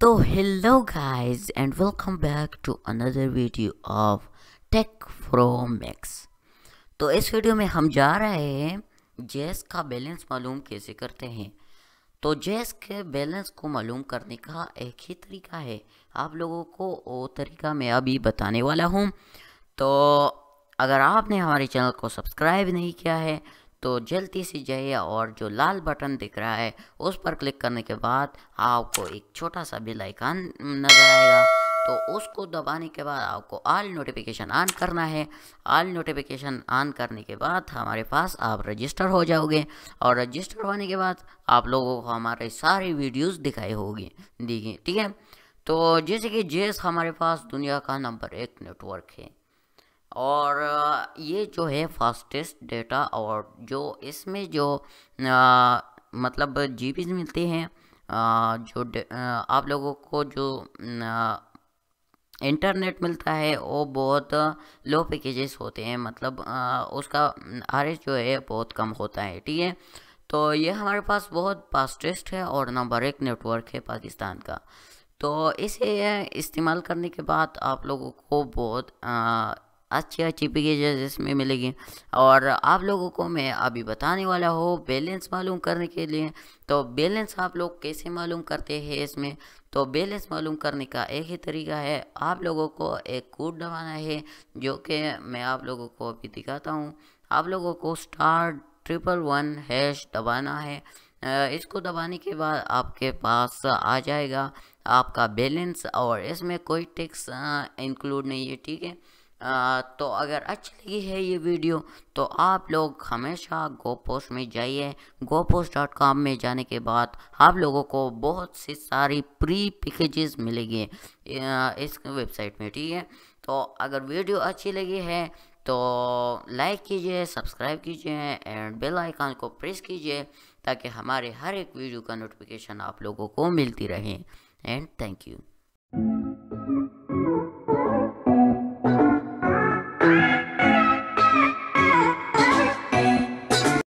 तो hello guys and welcome back to another video of tech fro max तो इस video में हम जा रहे हैं जेस का बैलेंस मालूम कैसे करते हैं तो जेस के बैलेंस को मालूम करने का एक ही तरीका है आप लोगों को वो तरीका मैं अभी बताने वाला हूँ तो अगर आपने हमारे चैनल को सब्सक्राइब नहीं किया है तो जल्दी से जाइए और जो लाल बटन दिख रहा है उस पर क्लिक करने के बाद आपको एक छोटा सा बिल आइकान नज़र आएगा तो उसको दबाने के बाद आपको आल नोटिफिकेशन ऑन करना है आल नोटिफिकेशन ऑन करने के बाद हमारे पास आप रजिस्टर हो जाओगे और रजिस्टर होने के बाद आप लोगों को हमारे सारे वीडियोस दिखाई होगी दिखे ठीक है तो जैसे कि जेस हमारे पास दुनिया का नंबर एक नेटवर्क है और ये जो है फास्टेस्ट डेटा और जो इसमें जो आ, मतलब जी मिलते हैं आ, जो आ, आप लोगों को जो आ, इंटरनेट मिलता है वो बहुत लो पैकेजेस होते हैं मतलब आ, उसका आर जो है बहुत कम होता है ठीक है तो ये हमारे पास बहुत फास्टेस्ट है और नंबर एक नेटवर्क है पाकिस्तान का तो इसे इस्तेमाल करने के बाद आप लोगों को बहुत आ, अच्छी अच्छी पैकेजेस इसमें मिलेगी और आप लोगों को मैं अभी बताने वाला हूँ बैलेंस मालूम करने के लिए तो बैलेंस आप लोग कैसे मालूम करते हैं इसमें तो बैलेंस मालूम करने का एक ही तरीका है आप लोगों को एक कोड दबाना है जो कि मैं आप लोगों को अभी दिखाता हूँ आप लोगों को स्टार ट्रिपल वन हैश दबाना है इसको दबाने के बाद आपके पास आ जाएगा आपका बैलेंस और इसमें कोई टैक्स इंक्लूड नहीं है ठीक है तो अगर अच्छी लगी है ये वीडियो तो आप लोग हमेशा गोपोस्ट में जाइए गोपोस्ट डॉट कॉम में जाने के बाद आप लोगों को बहुत सी सारी प्री पैकेजेस मिलेगी इस वेबसाइट में ठीक है तो अगर वीडियो अच्छी लगी है तो लाइक कीजिए सब्सक्राइब कीजिए एंड बेल आइकन को प्रेस कीजिए ताकि हमारे हर एक वीडियो का नोटिफिकेशन आप लोगों को मिलती रहे and thank you Thank you.